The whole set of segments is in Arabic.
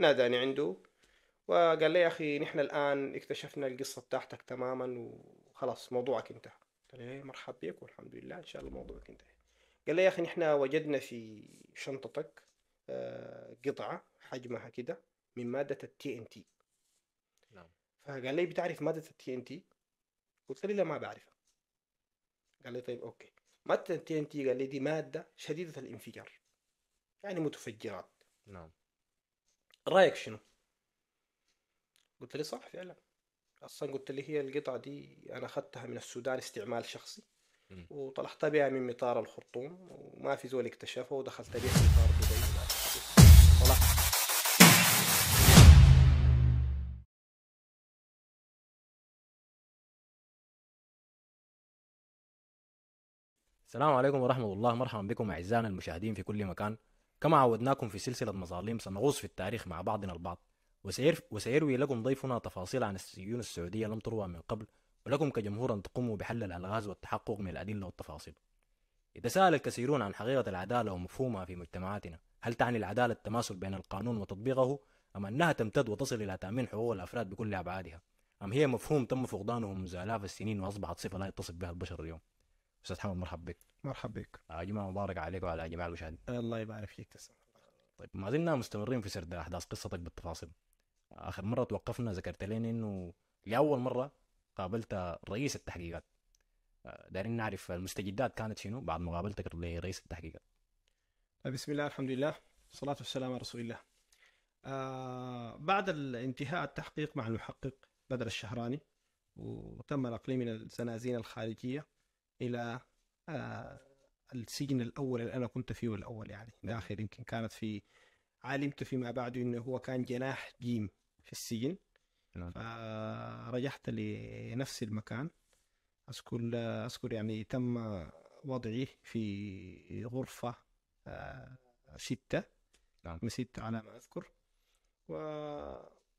ناداني عنده وقال لي يا اخي نحن الان اكتشفنا القصه بتاعتك تماما وخلاص موضوعك انتهى قال لي إيه، مرحبا بك والحمد لله ان شاء الله موضوعك انتهى قال لي يا اخي نحن وجدنا في شنطتك آه، قطعه حجمها كده من ماده التي ان تي نعم فقال لي بتعرف ماده التي ان تي قلت له لا ما بعرفها قال لي طيب اوكي ماده التي ان تي قال لي دي ماده شديده الانفجار يعني متفجرات نعم رايك شنو قلت لي صح فعلا اصلا قلت لي هي القطعه دي انا اخذتها من السودان استعمال شخصي وطلعت بها من مطار الخرطوم وما في زول اكتشفها ودخلت بها مطار دبي السلام عليكم ورحمة الله مرحبا بكم أعزائنا المشاهدين في كل مكان كما عودناكم في سلسلة مظالم سنغوص في التاريخ مع بعضنا البعض وسيروي لكم ضيفنا تفاصيل عن السجون السعودية لم تروى من قبل ولكم كجمهور أن تقوموا بحل الألغاز والتحقق من الأدلة والتفاصيل يتساءل الكثيرون عن حقيقة العدالة ومفهومها في مجتمعاتنا هل تعني العدالة التماسك بين القانون وتطبيقه أم أنها تمتد وتصل إلى تأمين حقوق الأفراد بكل أبعادها أم هي مفهوم تم فقدانه منذ آلاف السنين وأصبحت صفة لا يتصف بها البشر اليوم أستاذ حمد مرحب بك مرحبا بك جمعة مباركة عليك وعلى جميع المشاهدين الله يبارك فيك تسلم طيب ما زلنا مستمرين في سرد أحداث قصتك بالتفاصيل آخر مرة توقفنا ذكرت لنا إنه لأول مرة قابلت رئيس التحقيقات آه، دارين نعرف المستجدات كانت شنو بعد مقابلتك لرئيس التحقيقات آه، بسم الله الحمد لله والصلاة والسلام على رسول الله آه بعد انتهاء التحقيق مع المحقق بدر الشهراني وتم نقلي من الزنازين الخارجية إلى آه، السجن الاول اللي انا كنت فيه الاول يعني داخل يمكن كانت في علمت فيما بعد انه هو كان جناح جيم في السجن نعم. فرجعت لنفس المكان اذكر اذكر يعني تم وضعي في غرفه آه، سته نعم. سته على ما اذكر و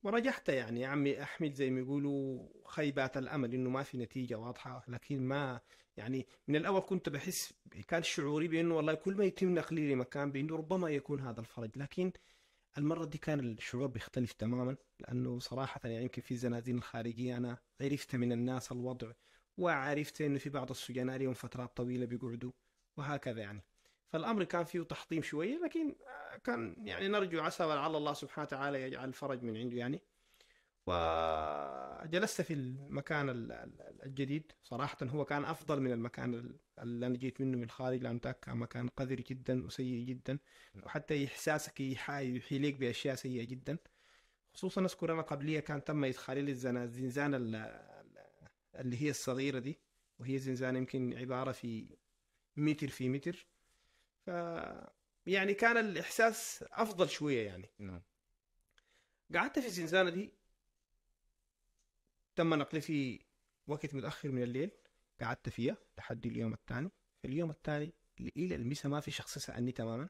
ورجحت يعني يا عمي احمد زي ما يقولوا خيبات الامل انه ما في نتيجه واضحه لكن ما يعني من الاول كنت بحس كان شعوري بانه والله كل ما يتم نقلي لمكان بانه ربما يكون هذا الفرج لكن المره دي كان الشعور بيختلف تماما لانه صراحه يعني يمكن في الزنازين الخارجيه انا عرفت من الناس الوضع وعرفت انه في بعض السجناء لهم فترات طويله بيقعدوا وهكذا يعني فالامر كان فيه تحطيم شويه لكن آه، كان يعني نرجو عسى على الله سبحانه وتعالى يجعل الفرج من عنده يعني وجلست في المكان الجديد صراحة هو كان أفضل من المكان اللي أنا جيت منه من الخارج لأنه كان مكان قذر جدا وسيء جدا نعم. وحتى إحساسك يحيليك بأشياء سيئة جدا خصوصا أذكر أنا قبلية كان تم إدخالي للزنزانة اللي هي الصغيرة دي وهي زنزانة يمكن عبارة في متر في متر ف يعني كان الاحساس افضل شويه يعني نعم قعدت في الزنزانه دي تم نقلي في وقت متاخر من الليل قعدت فيها لحد اليوم الثاني في اليوم الثاني الى المسا ما في شخص سالني تماما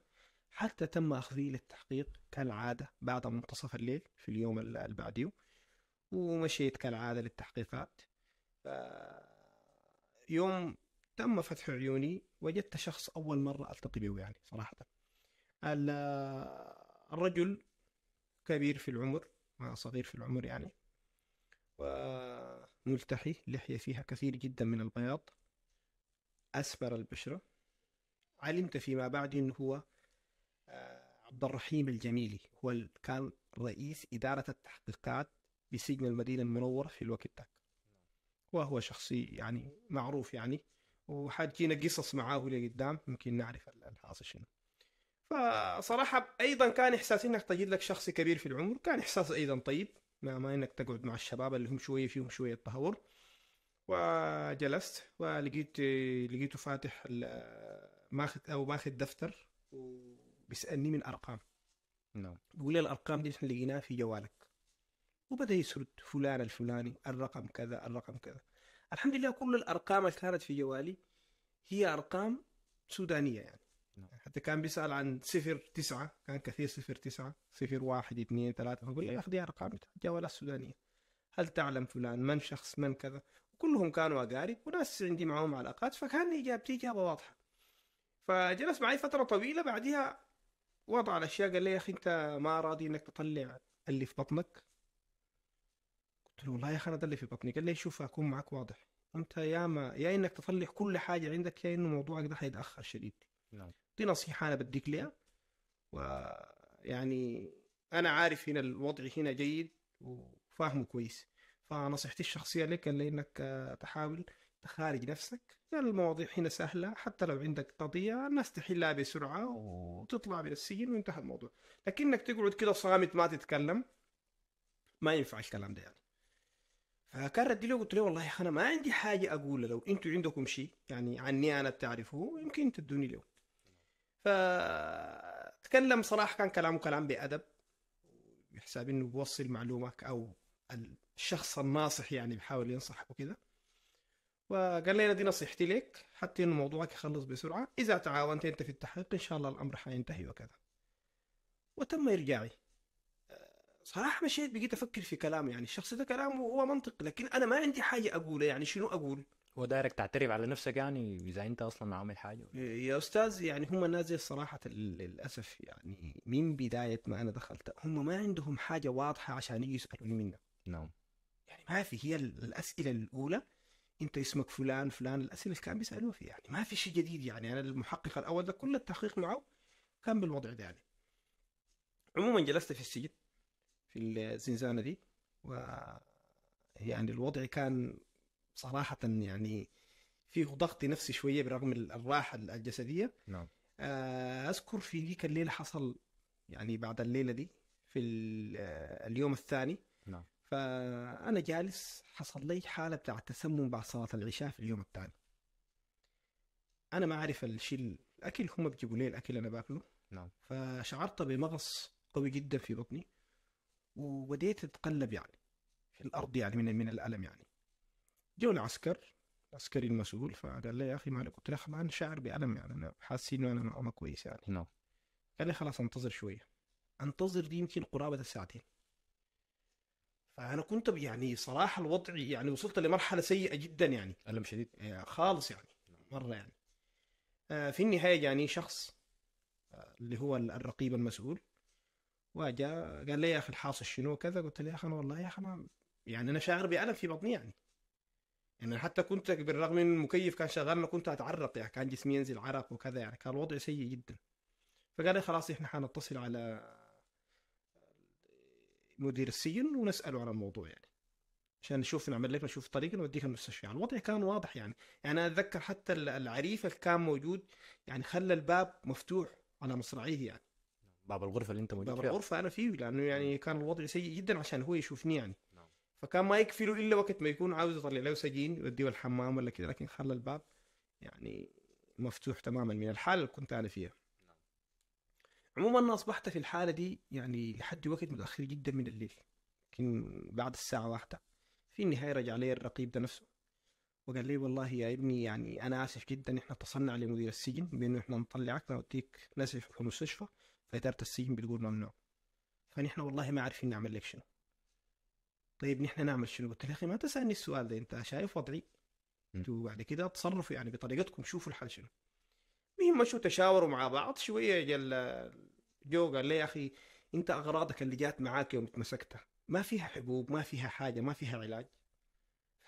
حتى تم اخذي للتحقيق كالعاده بعد منتصف الليل في اليوم اللي بعديه ومشيت كالعاده للتحقيقات ف... يوم تم فتح عيوني وجدت شخص أول مرة ألتقي به يعني صراحة الرجل كبير في العمر صغير في العمر يعني وملتحي لحية فيها كثير جدا من البياض أسمر البشرة علمت فيما بعد أنه هو آه، عبد الرحيم الجميلي هو كان رئيس إدارة التحقيقات بسجن المدينة المنورة في الوقت ذاك وهو شخصي يعني معروف يعني وحاجينا قصص معاه لقدام يمكن نعرف الحاصل شنو فصراحه ايضا كان احساس انك تجد لك شخص كبير في العمر كان احساس ايضا طيب ما, ما انك تقعد مع الشباب اللي هم شويه فيهم شويه تهور وجلست ولقيت لقيته فاتح ماخذ او ماخذ دفتر وبيسالني من ارقام نعم بيقول لي الارقام دي احنا لقيناها في جوالك وبدا يسرد فلان الفلاني الرقم كذا الرقم كذا الحمد لله كل الارقام اللي كانت في جوالي هي ارقام سودانيه يعني نعم. حتى كان بيسال عن صفر تسعة كان كثير صفر تسعة صفر واحد اثنين ثلاثة فقول له يا اخي دي ارقام جوالات سودانيه هل تعلم فلان من شخص من كذا كلهم كانوا اقارب وناس عندي معهم علاقات فكان اجابتي اجابه واضحه فجلس معي فتره طويله بعدها وضع الاشياء قال لي يا اخي انت ما راضي انك تطلع اللي في بطنك قلت له والله يا اخي انا ده اللي في بطني قال لي شوف اكون معك واضح انت يا ما يا انك تصلح كل حاجه عندك يا انه موضوعك ده حيتاخر شديد نعم دي نصيحه انا بديك ليها ويعني انا عارف هنا الوضع هنا جيد وفاهمه كويس فنصيحتي الشخصيه لك اللي انك آه، تحاول تخارج نفسك المواضيع هنا سهله حتى لو عندك قضيه الناس تحلها بسرعه وتطلع من السجن وانتهى الموضوع لكنك تقعد كده صامت ما تتكلم ما ينفع الكلام ده يعني فكان ردي له قلت له والله انا ما عندي حاجه اقولها لو انتوا عندكم شيء يعني عني انا بتعرفوه يمكن تدوني له فتكلم صراحه كان كلامه كلام بادب بحساب انه بوصل معلومك او الشخص الناصح يعني بحاول ينصحك وكده وقال لي دي نصيحتي لك حتى انه موضوعك يخلص بسرعه اذا تعاونت انت في التحقيق ان شاء الله الامر حينتهي وكذا وتم ارجاعي صراحه مشيت بقيت افكر في كلامه يعني الشخص ده كلامه هو منطق لكن انا ما عندي حاجه اقولها يعني شنو اقول هو دايرك تعترف على نفسك يعني اذا انت اصلا عامل حاجه إيه، يا استاذ يعني هم الناس دي صراحه للاسف يعني من بدايه ما انا دخلت هم ما عندهم حاجه واضحه عشان يجوا يسالوني منها نعم يعني ما في هي الاسئله الاولى انت اسمك فلان فلان الاسئله اللي كان بيسالوها فيها يعني ما في شيء جديد يعني انا المحقق الاول ده كل التحقيق معه كان بالوضع ده يعني عموما جلست في السجن في الزنزانة دي و يعني الوضع كان صراحة يعني فيه ضغط نفسي شوية برغم الراحة الجسدية نعم آه، أذكر في ذيك الليلة حصل يعني بعد الليلة دي في آه، اليوم الثاني نعم فأنا جالس حصل لي حالة بتاع تسمم بعد صلاة العشاء في اليوم الثاني أنا ما أعرف الشيء الأكل هم بيجيبوا لي الأكل أنا باكله نعم فشعرت بمغص قوي جدا في بطني وبديت اتقلب يعني في الارض يعني من من الالم يعني جو العسكر العسكري المسؤول فقال لي يا اخي مالك قلت له انا شاعر بالم يعني انا حاسس انه انا ما كويس يعني نعم قال لي خلاص انتظر شويه انتظر يمكن قرابه الساعتين فانا كنت يعني صراحه الوضع يعني وصلت لمرحله سيئه جدا يعني الم شديد آه، خالص يعني مره يعني آه، في النهايه يعني شخص آه، اللي هو الرقيب المسؤول وجاء قال لي يا اخي الحاصل شنو كذا قلت له يا اخي انا والله يا اخي انا يعني انا شاعر بالم في بطني يعني يعني حتى كنت بالرغم من المكيف كان شغال كنت اتعرق يعني كان جسمي ينزل عرق وكذا يعني كان الوضع سيء جدا فقال لي خلاص احنا حنتصل على مدير السجن ونساله على الموضوع يعني عشان نشوف نعمل لك نشوف طريقه نوديك المستشفى يعني الوضع كان واضح يعني يعني انا اتذكر حتى العريف اللي كان موجود يعني خلى الباب مفتوح على مصراعيه يعني باب الغرفه اللي انت موجود باب فيها الغرفه انا فيه لانه يعني كان الوضع سيء جدا عشان هو يشوفني يعني نعم. فكان ما يكفي له الا وقت ما يكون عاوز يطلع له سجين يوديه الحمام ولا كذا لكن خلى الباب يعني مفتوح تماما من الحاله اللي كنت انا فيها نعم. عموما انا اصبحت في الحاله دي يعني لحد وقت متاخر جدا من الليل يمكن بعد الساعه واحدة في النهايه رجع لي الرقيب ده نفسه وقال لي والله يا ابني يعني انا اسف جدا احنا اتصلنا على مدير السجن بانه احنا نطلعك نوديك نسف في المستشفى فإدارة السجن بتقول ممنوع فنحن والله ما عارفين نعمل لك شنو طيب نحن نعمل شنو قلت له يا أخي ما تسألني السؤال ده أنت شايف وضعي انتوا بعد كده تصرفوا يعني بطريقتكم شوفوا الحل شنو المهم مشوا تشاوروا مع بعض شوية جل جو قال لي يا أخي أنت أغراضك اللي جات معاك يوم اتمسكتها ما فيها حبوب ما فيها حاجة ما فيها علاج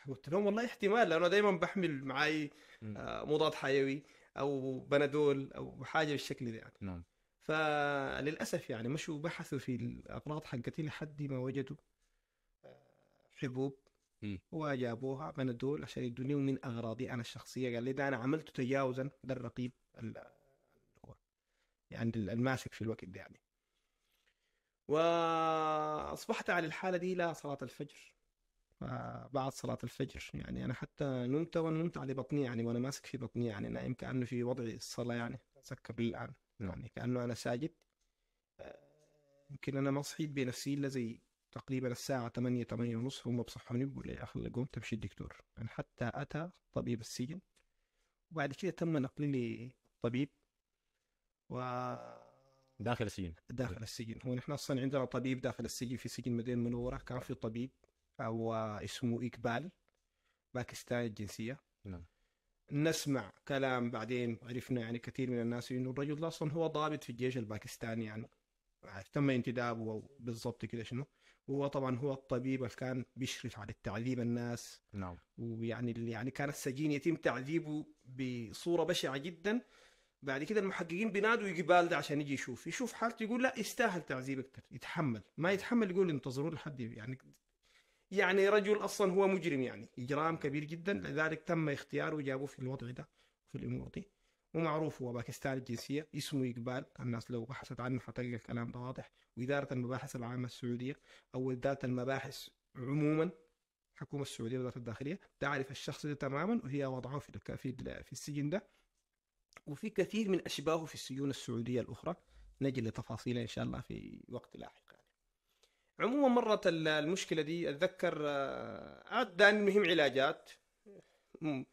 قلت لهم والله احتمال لأنه دايما بحمل معي آه، مضاد حيوي او بنادول او حاجه بالشكل ده يعني نعم فللاسف يعني مشوا بحثوا في الاغراض حقتي لحد ما وجدوا آه، حبوب وجابوها الدول عشان يدوني من اغراضي انا الشخصيه قال لي ده انا عملت تجاوزا للرقيب يعني الماسك في الوقت ده يعني واصبحت على الحاله دي لا صلاه الفجر بعد صلاه الفجر يعني انا حتى نمت ونمت على بطني يعني وانا ماسك في بطني يعني نايم كانه في وضع الصلاه يعني اتذكر الان نعم. يعني كأنه أنا ساجد آه، يمكن أنا ما صحيت بنفسي إلا زي تقريبا الساعة 8 8 ونص هم بصحوني بيقول لي أخي قوم تمشي الدكتور يعني حتى أتى طبيب السجن وبعد كده تم نقلي لي طبيب و داخل السجن داخل السجن هو نحن اصلا عندنا طبيب داخل السجن في سجن مدينه المنوره كان في طبيب هو اسمه اقبال باكستاني الجنسيه نعم نسمع كلام بعدين عرفنا يعني كثير من الناس انه الرجل اصلا هو ضابط في الجيش الباكستاني يعني تم انتدابه بالضبط كده شنو هو طبعا هو الطبيب اللي كان بيشرف على تعذيب الناس نعم ويعني يعني كان السجين يتم تعذيبه بصوره بشعه جدا بعد كده المحققين بينادوا يقبال ده عشان يجي يشوف يشوف حالته يقول لا يستاهل تعذيب اكثر يتحمل ما يتحمل يقول انتظروا لحد يعني يعني رجل اصلا هو مجرم يعني اجرام كبير جدا نعم. لذلك تم اختياره وجابوه في الوضع ده في الامور دي ومعروف هو باكستاني الجنسيه اسمه اقبال الناس لو بحثت عنه حتلقى الكلام ده واضح واداره المباحث العامه السعوديه او ذات المباحث عموما الحكومه السعوديه وزاره الداخليه تعرف الشخص ده تماما وهي وضعه في في السجن ده وفي كثير من اشباهه في السجون السعوديه الاخرى نجي لتفاصيله ان شاء الله في وقت لاحق عموما مرت المشكلة دي أتذكر آه، عاد المهم علاجات آه،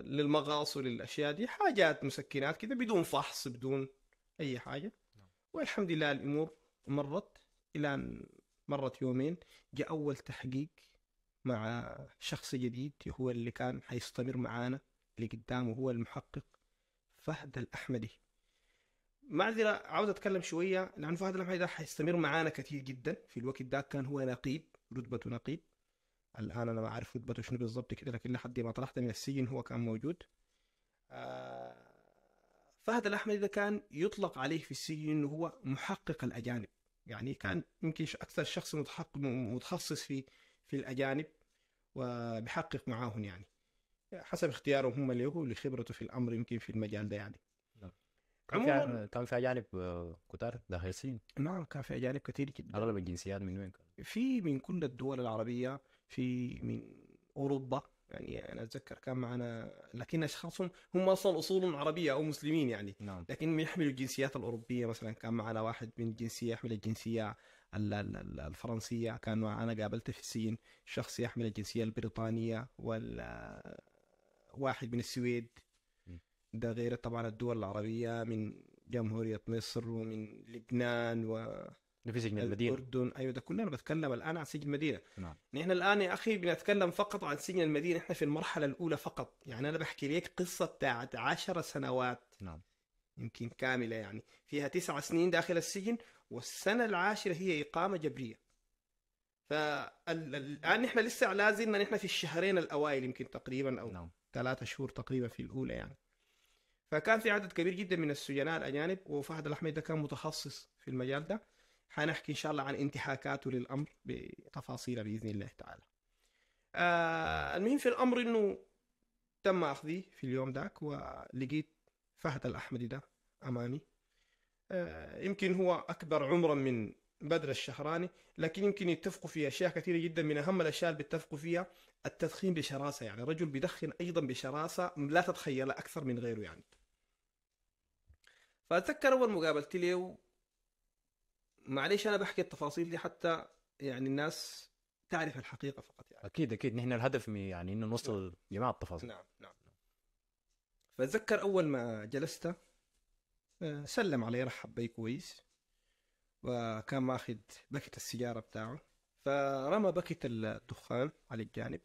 للمغاص وللأشياء دي حاجات مسكنات كده بدون فحص بدون أي حاجة نعم. والحمد لله الأمور مرت إلى أن مرت يومين جاء أول تحقيق مع شخص جديد هو اللي كان حيستمر معانا اللي قدامه هو المحقق فهد الأحمدي معذره عاوز اتكلم شويه لان فهد الحميد ده حيستمر معانا كثير جدا في الوقت ده كان هو نقيب رتبته نقيب الان انا ما اعرف رتبته شنو بالضبط كده لكن لحد ما طلعت من السجن هو كان موجود آه، فهد الأحمد ده كان يطلق عليه في السجن انه هو محقق الاجانب يعني كان يمكن اكثر شخص متخصص في في الاجانب وبيحقق معاهم يعني حسب اختيارهم هم له ولخبرته في الامر يمكن في المجال ده يعني عموما كان في اجانب آه، كتار الصين نعم كان في اجانب كثير جدا اغلب الجنسيات من وين كان؟ في من كل الدول العربيه في من اوروبا يعني انا اتذكر كان معنا لكن اشخاصهم هم اصلا اصولهم عربيه او مسلمين يعني نعم. لكن يحملوا الجنسيات الاوروبيه مثلا كان معنا واحد من الجنسيه يحمل الجنسيه الفرنسيه كان معنا قابلته في الصين شخص يحمل الجنسيه البريطانيه وال آه، واحد من السويد ده غير طبعا الدول العربية من جمهورية مصر ومن لبنان و في سجن المدينة الأردن أيوة ده كلنا بتكلم الآن عن سجن المدينة نعم نحن الآن يا أخي بنتكلم فقط عن سجن المدينة نحن في المرحلة الأولى فقط يعني أنا بحكي لك قصة بتاعت عشر سنوات نعم يمكن كاملة يعني فيها تسع سنين داخل السجن والسنة العاشرة هي إقامة جبرية فالآن نحن لسه لازلنا نحن في الشهرين الأوائل يمكن تقريبا أو نعم. ثلاثة شهور تقريبا في الأولى يعني فكان في عدد كبير جدا من السجناء الاجانب وفهد الاحمد ده كان متخصص في المجال ده حنحكي ان شاء الله عن انتهاكاته للامر بتفاصيله باذن الله تعالى. آه المهم في الامر انه تم اخذي في اليوم ذاك ولقيت فهد الاحمدي ده امامي آه يمكن هو اكبر عمرا من بدر الشهراني لكن يمكن يتفقوا في اشياء كثيره جدا من اهم الاشياء اللي بيتفقوا فيها التدخين بشراسه يعني رجل بيدخن ايضا بشراسه لا تتخيلها اكثر من غيره يعني فاتذكر اول مقابلتي له معليش انا بحكي التفاصيل دي حتى يعني الناس تعرف الحقيقه فقط يعني اكيد اكيد نحن الهدف يعني انه نوصل نعم. جميع التفاصيل نعم نعم فاتذكر اول ما جلست آه، سلم علي رحب بي كويس وكان ماخذ باكت السيجاره بتاعه فرمى باكت الدخان على الجانب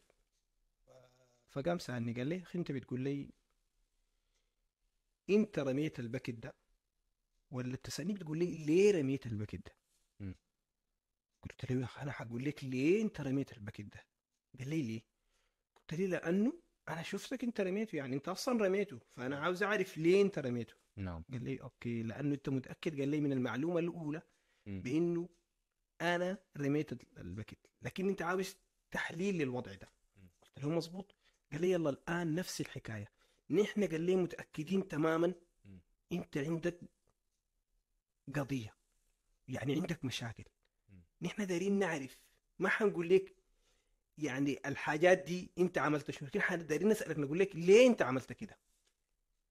فقام سالني قال لي اخي انت بتقول لي انت رميت الباكت ده ولا بتسالني بتقول لي ليه رميت الباكيت ده؟ قلت له انا هقول لك ليه انت رميت الباكيت ده؟ قال لي ليه؟ قلت له لانه انا شفتك انت رميته يعني انت اصلا رميته فانا نعم. عاوز اعرف ليه انت رميته نعم قال لي اوكي لانه انت متاكد قال لي من المعلومه الاولى بانه انا رميت الباكيت لكن انت عاوز تحليل للوضع ده قلت له مظبوط قال لي يلا الان نفس الحكايه نحن قال لي متاكدين تماما انت عندك قضيه يعني عندك مشاكل نحن دارين نعرف ما حنقول لك يعني الحاجات دي انت عملت شنو لكن دارين نسالك نقول لك ليه انت عملت كده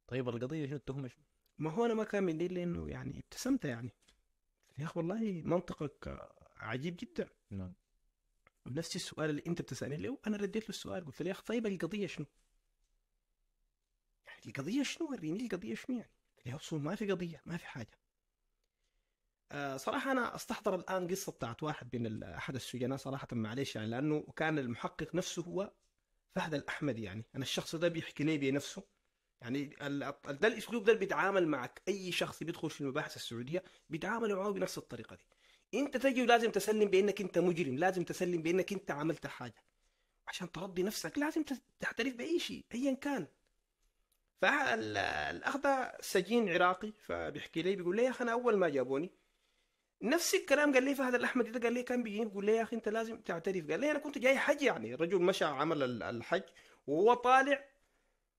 طيب القضيه شنو التهمه شنو؟ ما هو انا ما كان من لانه يعني ابتسمت يعني يا اخي والله منطقك عجيب جدا نعم نفس السؤال اللي انت بتسالني له انا رديت له السؤال قلت له يا اخي طيب القضيه شنو؟ يعني القضيه شنو وريني القضيه شنو يعني؟ يا ما في قضيه ما في حاجه آه، صراحه انا استحضر الان قصه بتاعت واحد من احد السجناء صراحه معليش يعني لانه كان المحقق نفسه هو فهد الاحمدي يعني انا الشخص ده بيحكي لي بنفسه يعني ده الاسلوب ده بيتعامل معك اي شخص بيدخل في المباحث السعوديه بيتعاملوا معاه بنفس الطريقه دي انت تجي ولازم تسلم بانك انت مجرم لازم تسلم بانك انت عملت حاجه عشان ترضي نفسك لازم تعترف باي شيء ايا كان فالاخ ده سجين عراقي فبيحكي لي بيقول لي يا اخي انا اول ما جابوني نفس الكلام قال لي فهد الاحمد ده قال لي كان بيجيني يقول لي يا اخي انت لازم تعترف قال لي انا كنت جاي حج يعني الرجل مشى عمل الحج وهو طالع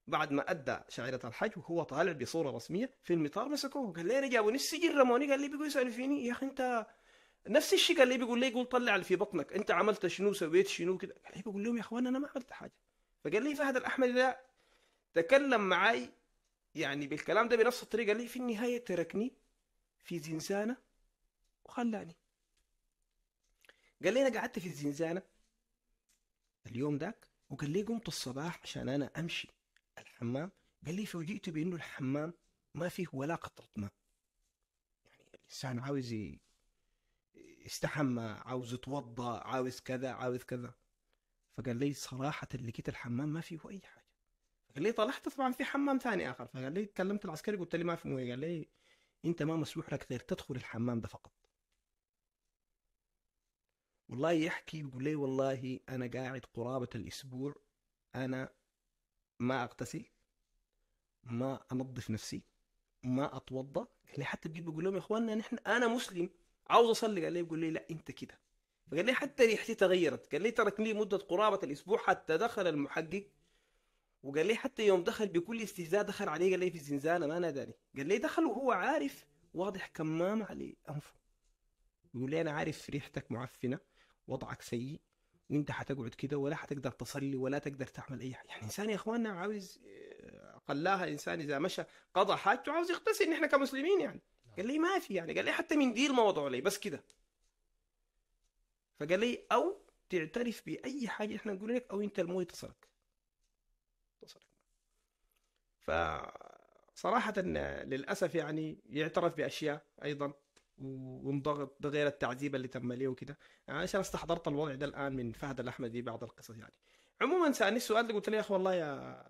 بعد ما ادى شعيره الحج وهو طالع بصوره رسميه في المطار مسكوه قال لي انا جابوني السجن رموني قال لي بيقول يسالوا فيني يا اخي انت نفس الشيء قال لي بيقول لي يقول طلع اللي في بطنك انت عملت شنو سويت شنو كده قال لي بقول لهم يا اخوان انا ما عملت حاجه فقال لي فهد الاحمد ده تكلم معي يعني بالكلام ده بنفس الطريقه قال لي في النهايه تركني في زنزانه وخلاني قال لي انا قعدت في الزنزانه اليوم ذاك وقال لي قمت الصباح عشان انا امشي الحمام قال لي فوجئت بانه الحمام ما فيه ولا قطره ماء يعني الانسان عاوز يستحمى عاوز يتوضا عاوز كذا عاوز كذا فقال لي صراحه لقيت الحمام ما فيه اي حاجه قال لي طلعت طبعا في حمام ثاني اخر فقال لي كلمت العسكري قلت لي ما في مويه قال لي انت ما مسموح لك غير تدخل الحمام ده فقط والله يحكي يقول لي والله انا قاعد قرابه الاسبوع انا ما اغتسل ما انظف نفسي ما اتوضا قال لي حتى بقيت بقول لهم يا اخواننا نحن انا مسلم عاوز اصلي قال لي يقول لي لا انت كده فقال لي حتى ريحتي تغيرت قال لي تركني مده قرابه الاسبوع حتى دخل المحقق وقال لي حتى يوم دخل بكل استهزاء دخل عليه قال لي في الزنزانه ما ناداني قال لي دخل وهو عارف واضح كمام على انفه يقول لي انا عارف ريحتك معفنه وضعك سيء وانت حتقعد كده ولا حتقدر تصلي ولا تقدر تعمل اي حاجه يعني انسان يا اخواننا عاوز آه، قلاها انسان اذا مشى قضى حاجته عاوز يغتسل نحن كمسلمين يعني نعم. قال لي ما في يعني قال لي حتى من دي ما وضعوا لي بس كده فقال لي او تعترف باي حاجه احنا نقول لك او انت الموت تصلك تصلك ف صراحة آه، للأسف يعني يعترف بأشياء أيضا وانضغط بغير غير التعذيب اللي تم ليه وكده يعني عشان استحضرت الوضع ده الان من فهد الاحمدي بعض القصص يعني عموما سالني السؤال ده قلت له يا اخي والله يا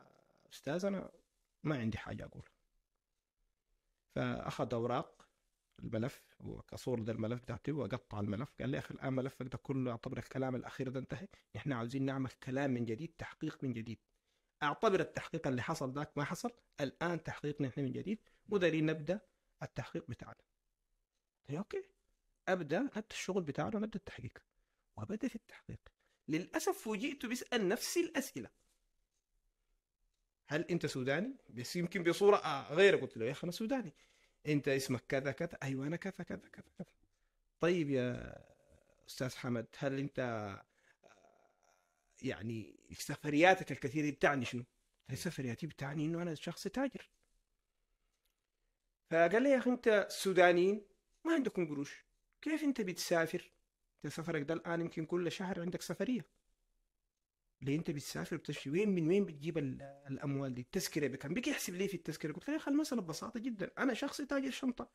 استاذ انا ما عندي حاجه اقول فاخذ اوراق الملف وكصور الملف بتاعتي وقطع الملف قال لي يا اخي الان ملفك ده كله اعتبر الكلام الاخير ده انتهى احنا عاوزين نعمل كلام من جديد تحقيق من جديد اعتبر التحقيق اللي حصل ذاك ما حصل الان تحقيقنا احنا من جديد ودليل نبدا التحقيق بتاعنا قلت إيه، اوكي ابدا اخذت الشغل بتاعه ابدا التحقيق وبدا في التحقيق للاسف فوجئت بسال نفسي الاسئله هل انت سوداني؟ بس يمكن بصوره غير قلت له يا اخي انا سوداني انت اسمك كذا كذا ايوه انا كذا كذا كذا كذا طيب يا استاذ حمد هل انت يعني سفرياتك الكثيره بتعني شنو؟ سفرياتي بتعني انه انا شخص تاجر فقال لي يا اخي انت سودانيين ما عندكم قروش كيف انت بتسافر انت سفرك ده الان يمكن كل شهر عندك سفريه ليه انت بتسافر بتمشي وين من وين بتجيب الاموال دي التذكره بكم بك يحسب ليه في التذكره قلت له يا اخي المساله ببساطه جدا انا شخصي تاجر شنطه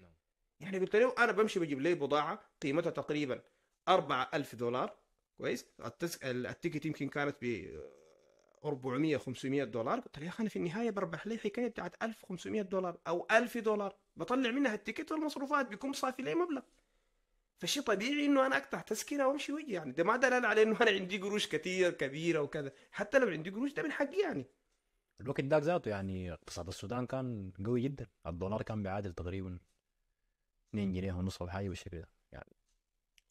نعم. يعني قلت له انا بمشي بجيب لي بضاعه قيمتها تقريبا 4000 دولار كويس التيكت يمكن كانت ب 400 500 دولار قلت له يا اخي انا في النهايه بربح لي حكايه بتاعت 1500 دولار او 1000 دولار بطلع منها التيكت والمصروفات بيكون صافي لي مبلغ فشيء طبيعي انه انا اقطع تذكره وامشي وجهي يعني ده ما دلال على انه انا عندي قروش كثير كبيره وكذا حتى لو عندي قروش ده من حقي يعني الوقت ده ذاته يعني اقتصاد السودان كان قوي جدا الدولار كان بيعادل تقريبا 2 جنيه ونص او حاجه بالشكل ده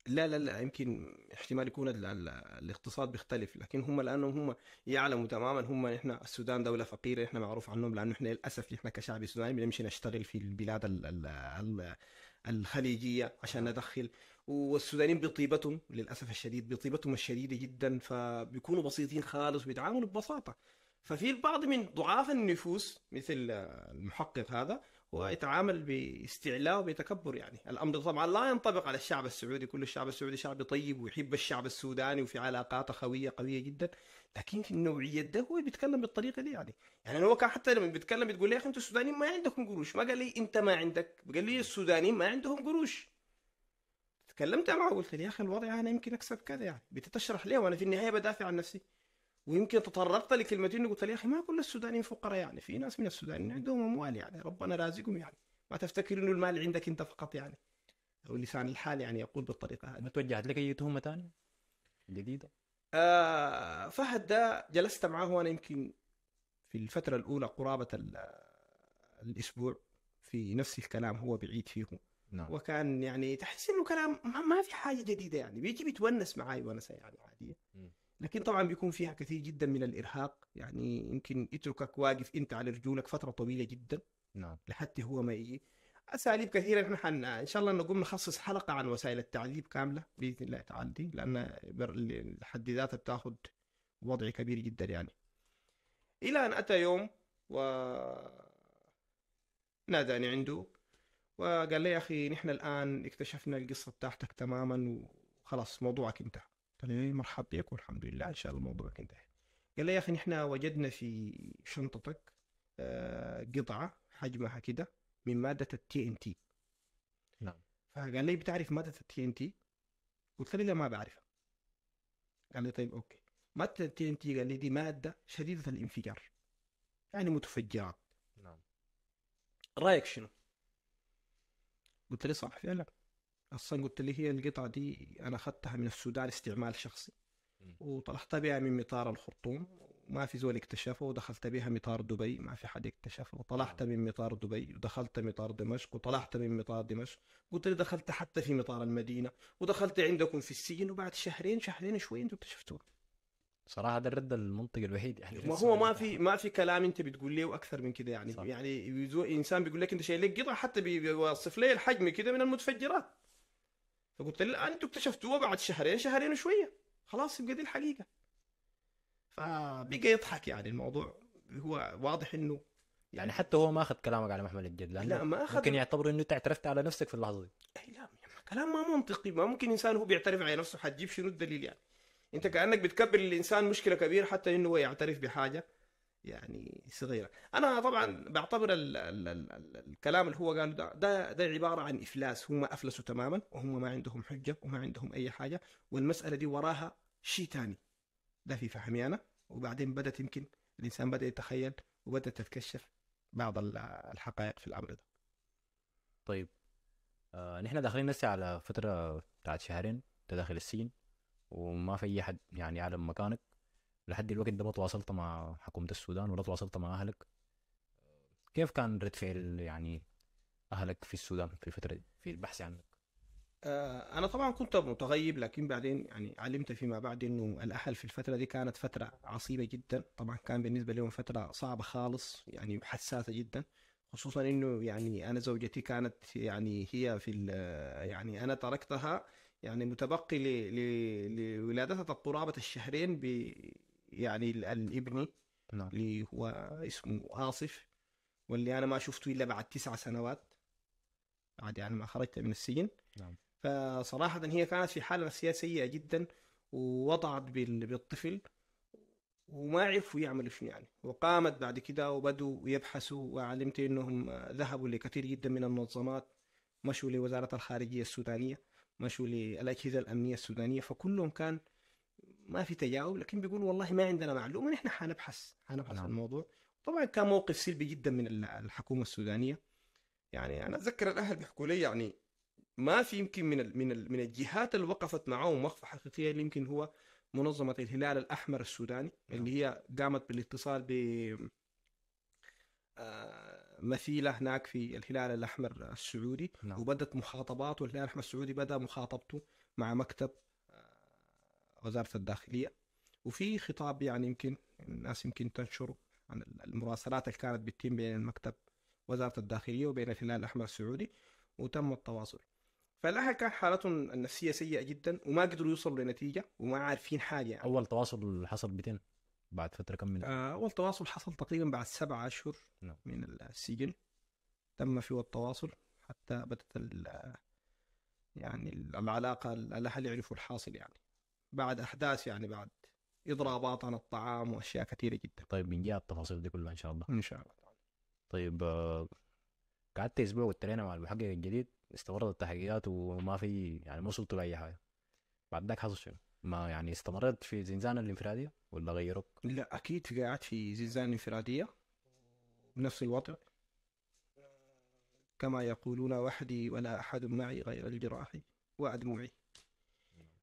لا لا لا يمكن احتمال يكون الاقتصاد بيختلف لكن هم لانهم هم يعلموا تماما هم نحن السودان دوله فقيره نحن معروف عنهم لانه احنا للاسف نحن كشعب سوداني بنمشي نشتغل في البلاد الـ الـ الـ الخليجيه عشان نعم. ندخل والسودانيين بطيبتهم للاسف الشديد بطيبتهم الشديده جدا فبيكونوا بسيطين خالص وبيتعاملوا ببساطه ففي البعض من ضعاف النفوس مثل آه، المحقق هذا هو يتعامل باستعلاء وبتكبر يعني الامر طبعا لا ينطبق على الشعب السعودي كل الشعب السعودي شعب طيب ويحب الشعب السوداني وفي علاقات اخويه قويه جدا لكن في النوعيه ده هو بيتكلم بالطريقه دي يعني يعني هو كان حتى لما بيتكلم بتقول لي يا اخي انتوا السودانيين ما عندكم قروش ما قال لي انت ما عندك قال لي السودانيين ما عندهم قروش تكلمت معه قلت لي يا اخي الوضع انا يمكن اكسب كذا يعني بتتشرح ليه وانا في النهايه بدافع عن نفسي ويمكن تطرقت لكلمتين قلت لي يا اخي ما كل السودانيين فقراء يعني في ناس من السودانيين عندهم اموال يعني ربنا رازقهم يعني ما تفتكر انه المال عندك انت فقط يعني او لسان الحال يعني يقول بالطريقه هذه ما توجهت لك اي تهمه ثانيه جديده؟ آه فهد ده جلست معاه انا يمكن في الفتره الاولى قرابه الاسبوع في نفس الكلام هو بعيد فيه نعم. وكان يعني تحس انه كلام ما في حاجه جديده يعني بيجي بيتونس معاي ونسه يعني عاديه لكن طبعا بيكون فيها كثير جدا من الارهاق يعني يمكن يتركك واقف انت على رجولك فتره طويله جدا نعم لحتى هو ما يجي اساليب كثيره نحن حن... ان شاء الله نقوم نخصص حلقه عن وسائل التعذيب كامله باذن الله تعالى دي لان لحد ذاتها بتاخذ وضع كبير جدا يعني الى ان اتى يوم و ناداني عنده وقال لي يا اخي نحن الان اكتشفنا القصه بتاعتك تماما وخلاص موضوعك انتهى قال لي إيه، مرحبا بك والحمد لله ان شاء الله الموضوع انتهى قال لي يا اخي نحن وجدنا في شنطتك آه، قطعه حجمها كده من ماده التي ان تي نعم فقال لي بتعرف ماده التي ان تي قلت له لا ما بعرفها قال لي طيب اوكي ماده التي ان تي قال لي دي ماده شديده الانفجار يعني متفجرات نعم رايك شنو؟ قلت له صح فعلا اصلا قلت لي هي القطعه دي انا اخذتها من السودان استعمال شخصي وطلعت بها من مطار الخرطوم ما في زول اكتشفها ودخلت بها مطار دبي ما في حد اكتشفها وطلعت من مطار دبي ودخلت مطار دمشق وطلعت من مطار دمشق قلت لي دخلت حتى في مطار المدينة ودخلت عندكم في السجن وبعد شهرين شهرين شوي انتم اكتشفتوها صراحة هذا الرد المنطق الوحيد يعني ما هو ما في ما في كلام انت بتقول ليه واكثر من كده يعني صح. يعني انسان بيقول لك انت شايل لك قطعة حتى بيوصف لي الحجم كده من المتفجرات فقلت له الان انتم اكتشفتوها بعد شهرين شهرين وشويه خلاص يبقى دي الحقيقه فبقى يضحك يعني الموضوع هو واضح انه يعني حتى هو ما اخذ كلامك على محمل الجد لانه لا ما اخذ ممكن يعتبر انه انت اعترفت على نفسك في اللحظه دي اي لا كلام ما منطقي ما ممكن انسان هو بيعترف على نفسه حتجيب شنو الدليل يعني انت كانك بتكبر الانسان مشكله كبيره حتى انه هو يعترف بحاجه يعني صغيره انا طبعا بعتبر الـ الـ الـ الكلام اللي هو قاله ده ده ده عباره عن افلاس هم افلسوا تماما وهم ما عندهم حجه وما عندهم اي حاجه والمساله دي وراها شيء ثاني ده في فهمي انا وبعدين بدات يمكن الانسان بدا يتخيل وبدات تتكشف بعض الحقائق في الامر ده طيب آه، نحن داخلين لسه على فتره بتاعت شهرين انت داخل السجن وما في اي حد يعني يعلم مكانك لحد الوقت ده ما تواصلت مع حكومة السودان ولا تواصلت مع أهلك كيف كان رد فعل يعني أهلك في السودان في الفترة دي في البحث عنك؟ آه، أنا طبعا كنت متغيب لكن بعدين يعني علمت فيما بعد إنه الأهل في الفترة دي كانت فترة عصيبة جدا طبعا كان بالنسبة لهم فترة صعبة خالص يعني حساسة جدا خصوصا إنه يعني أنا زوجتي كانت يعني هي في يعني أنا تركتها يعني متبقي لولادتها قرابة الشهرين ب يعني الابن نعم. اللي هو اسمه آصف واللي أنا ما شفته إلا بعد تسع سنوات بعد يعني ما خرجت من السجن نعم. فصراحة هي كانت في حالة نفسية سيئة جدا ووضعت بالطفل وما عرفوا يعملوا شنو يعني وقامت بعد كده وبدوا يبحثوا وعلمت انهم ذهبوا لكثير جدا من المنظمات مشوا لوزارة الخارجية السودانية مشوا للأجهزة الأمنية السودانية فكلهم كان ما في تجاوب لكن بيقول والله ما عندنا معلومه نحن حنبحث حنبحث نعم. الموضوع طبعا كان موقف سلبي جدا من الحكومه السودانيه يعني انا اتذكر الاهل بيحكوا لي يعني ما في يمكن من الـ من الـ من الجهات اللي وقفت معاهم وقفه حقيقيه اللي يمكن هو منظمه الهلال الاحمر السوداني نعم. اللي هي قامت بالاتصال ب آه، مثيله هناك في الهلال الاحمر السعودي نعم. وبدت مخاطبات والهلال الاحمر السعودي بدا مخاطبته مع مكتب وزاره الداخليه وفي خطاب يعني يمكن الناس يمكن تنشره عن المراسلات اللي كانت بتتم بين المكتب وزاره الداخليه وبين الهلال الاحمر السعودي وتم التواصل فالاهل كان حالتهم النفسيه سيئه جدا وما قدروا يوصلوا لنتيجه وما عارفين حاجه يعني. اول تواصل حصل بتين بعد فتره كم من آه، اول تواصل حصل تقريبا بعد سبعة اشهر no. نعم. من السجن تم فيه التواصل حتى بدت يعني العلاقه الاهل يعرفوا الحاصل يعني بعد احداث يعني بعد اضرابات عن الطعام واشياء كثيره جدا طيب جهه التفاصيل دي كلها ان شاء الله ان شاء الله طيب آه، قعدت اسبوع والترينا مع المحقق الجديد استمرت التحقيقات وما في يعني ما وصلت لاي حاجه بعد ذاك حصل شنو؟ ما يعني استمرت في زنزانة الانفرادية ولا غيروك؟ لا أكيد قعدت في زنزانة انفرادية بنفس الوضع كما يقولون وحدي ولا أحد معي غير الجراح معي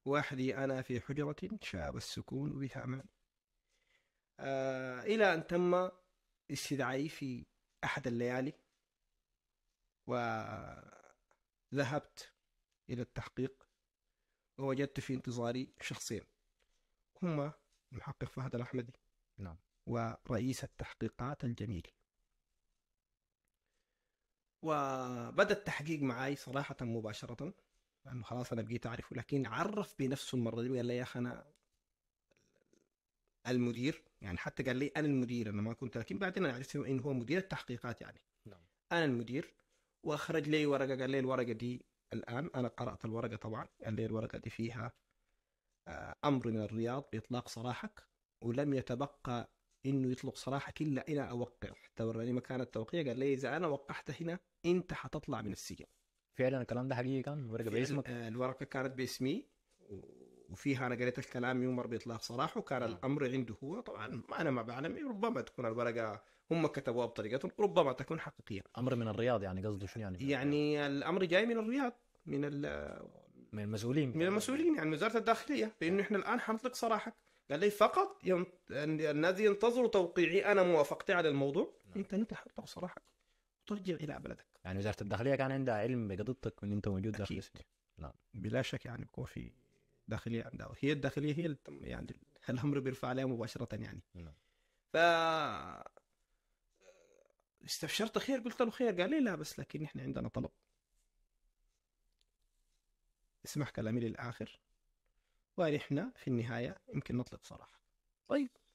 وحدي أنا في حجرة شاب السكون بها أمان آه إلى أن تم استدعائي في أحد الليالي وذهبت إلى التحقيق ووجدت في انتظاري شخصين هما المحقق فهد الأحمدي نعم ورئيس التحقيقات الجميل وبدأ التحقيق معي صراحة مباشرة لانه خلاص انا بقيت اعرفه لكن عرف بنفسه المره دي وقال لي يا اخي انا المدير يعني حتى قال لي انا المدير انا ما كنت لكن بعدين انا عرفت انه هو مدير التحقيقات يعني نعم. انا المدير واخرج لي ورقه قال لي الورقه دي الان انا قرات الورقه طبعا قال لي الورقه دي فيها آه، امر من الرياض باطلاق سراحك ولم يتبقى انه يطلق سراحك الا الى اوقع حتى وراني مكان التوقيع قال لي اذا انا وقعت هنا انت حتطلع من السجن فعلا الكلام ده حقيقي كان الورقه باسمك آه، الورقه كانت باسمي وفيها انا قريت الكلام يمر باطلاق وكان كان الامر عنده هو طبعا ما انا ما بعلم ربما تكون الورقه هم كتبوها بطريقتهم ربما تكون حقيقيه امر من الرياض يعني قصده شنو يعني يعني الامر جاي من الرياض من ال من المسؤولين من المسؤولين يعني وزاره الداخليه بانه احنا الان حنطلق سراحك قال لي فقط ينت... الناس ينتظروا توقيعي انا موافقتي على الموضوع نعم. انت انت حتطلق صراحه ترجع الى بلدك يعني وزاره الداخليه كان عندها علم بقضيتك وان انت موجود داخل نعم بلا شك يعني بيكون في داخليه عندها هي الداخليه هي يعني الامر بيرفع عليها مباشره يعني نعم ف استفشرت خير قلت له خير قال لي لا بس لكن احنا عندنا طلب اسمح كلامي للاخر ونحن في النهايه يمكن نطلق صراحه طيب